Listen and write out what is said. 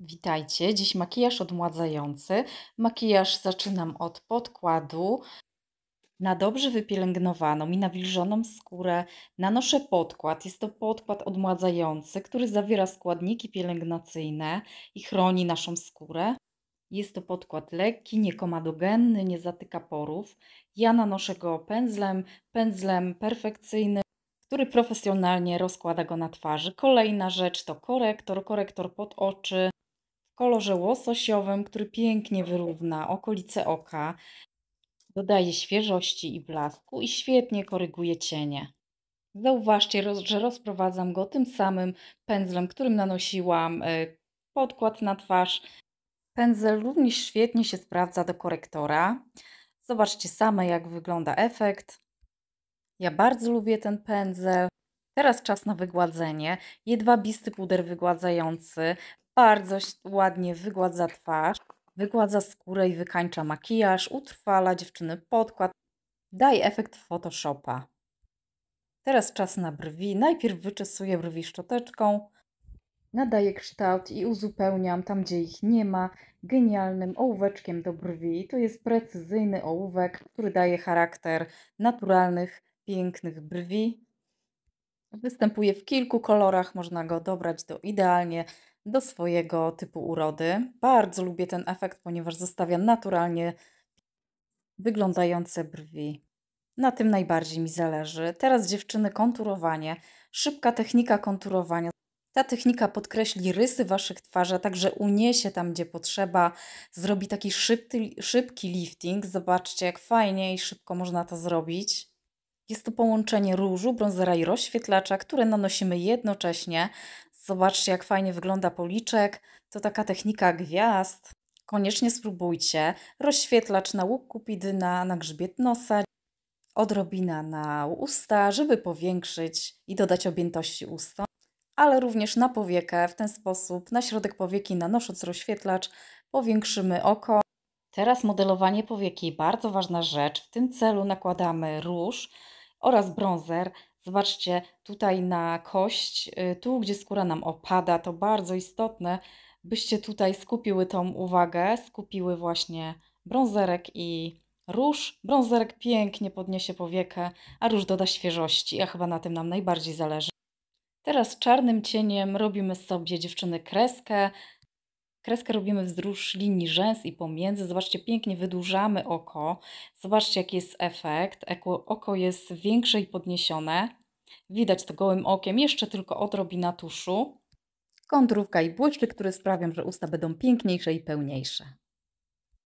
Witajcie, dziś makijaż odmładzający. Makijaż zaczynam od podkładu. Na dobrze wypielęgnowaną i nawilżoną skórę nanoszę podkład. Jest to podkład odmładzający, który zawiera składniki pielęgnacyjne i chroni naszą skórę. Jest to podkład lekki, niekomadogenny, nie zatyka porów. Ja nanoszę go pędzlem, pędzlem perfekcyjnym który profesjonalnie rozkłada go na twarzy. Kolejna rzecz to korektor, korektor pod oczy w kolorze łososiowym, który pięknie wyrówna okolice oka, dodaje świeżości i blasku i świetnie koryguje cienie. Zauważcie, że rozprowadzam go tym samym pędzlem, którym nanosiłam e, podkład na twarz. Pędzel również świetnie się sprawdza do korektora. Zobaczcie same, jak wygląda efekt. Ja bardzo lubię ten pędzel. Teraz czas na wygładzenie. Jedwabisty puder wygładzający. Bardzo ładnie wygładza twarz, wygładza skórę i wykańcza makijaż, utrwala dziewczyny podkład, daje efekt Photoshopa. Teraz czas na brwi. Najpierw wyczesuję brwi szczoteczką, nadaję kształt i uzupełniam tam, gdzie ich nie ma, genialnym ołóweczkiem do brwi. To jest precyzyjny ołówek, który daje charakter naturalnych, pięknych brwi. Występuje w kilku kolorach, można go dobrać do idealnie do swojego typu urody. Bardzo lubię ten efekt, ponieważ zostawia naturalnie wyglądające brwi. Na tym najbardziej mi zależy. Teraz dziewczyny konturowanie, szybka technika konturowania. Ta technika podkreśli rysy waszych twarzy, a także uniesie tam, gdzie potrzeba. Zrobi taki szybki, szybki lifting. Zobaczcie, jak fajnie i szybko można to zrobić. Jest to połączenie różu, brązera i rozświetlacza, które nanosimy jednocześnie. Zobaczcie, jak fajnie wygląda policzek. To taka technika gwiazd. Koniecznie spróbujcie. Rozświetlacz na łuk kupidyna, na grzbiet nosa, odrobina na usta, żeby powiększyć i dodać objętości ustom, ale również na powiekę. W ten sposób na środek powieki nanosząc rozświetlacz powiększymy oko. Teraz modelowanie powieki, bardzo ważna rzecz. W tym celu nakładamy róż, oraz bronzer. Zobaczcie tutaj na kość, y, tu gdzie skóra nam opada, to bardzo istotne, byście tutaj skupiły tą uwagę, skupiły właśnie brązerek i róż. Brązerek pięknie podniesie powiekę, a róż doda świeżości, a chyba na tym nam najbardziej zależy. Teraz czarnym cieniem robimy sobie dziewczyny kreskę, Kreskę robimy wzdłuż linii rzęs i pomiędzy. Zobaczcie, pięknie wydłużamy oko. Zobaczcie, jaki jest efekt. Oko jest większe i podniesione. Widać to gołym okiem. Jeszcze tylko odrobina tuszu. Konturówka i błyszczyk, które sprawią, że usta będą piękniejsze i pełniejsze.